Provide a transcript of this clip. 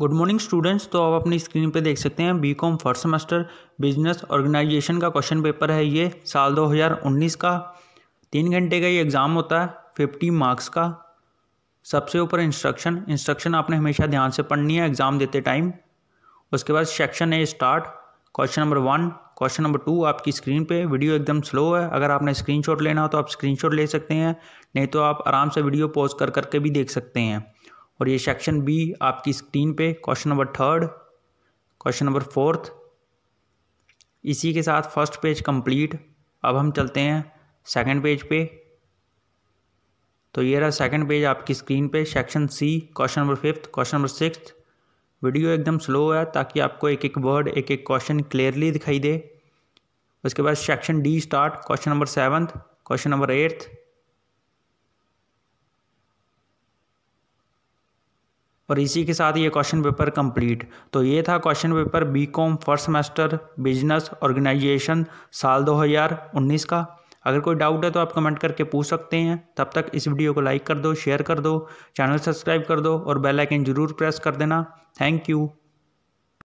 good morning students तो आप अपनी स्क्रीन पर देख सकते हैं B com first semester business organisation का क्वेश्चन पेपर है ये साल 2019 का तीन घंटे का ये एग्ज़ाम होता है फिफ्टी मार्क्स का सबसे ऊपर इंस्ट्रक्शन इंस्ट्रक्शन आपने हमेशा ध्यान से पढ़नी है एग्ज़ाम देते टाइम उसके बाद सेक्शन है start question number one question number two आपकी स्क्रीन पे वीडियो एकदम स्लो है अगर आपने स्क्रीनशॉट लेना हो तो आप स्क्रीनशॉट ले सकते हैं नहीं तो आप आराम से वीडियो पॉज कर करके भी देख सकते हैं और ये सेक्शन बी आपकी स्क्रीन पे question number third question number fourth इसी के साथ फर्स्ट पेज कंप्लीट अब हम चलते हैं सेकंड पेज पे तो ये रहा सेकंड पेज आपकी स्क्रीन पे section C question number fifth question number six video एकदम स्लो है ताकि आपको एक एक वर्ड एक एक क्वेश्चन क्लियरली दिखाई दे उसके बाद section D start question number seventh question number eighth और इसी के साथ ये क्वेश्चन पेपर कंप्लीट तो ये था question paper B com first semester business organisation साल 2019 का अगर कोई डाउट है तो आप कमेंट करके पूछ सकते हैं तब तक इस वीडियो को लाइक कर दो शेयर कर दो चैनल सब्सक्राइब कर दो और बेल आइकन जरूर प्रेस कर देना थैंक यू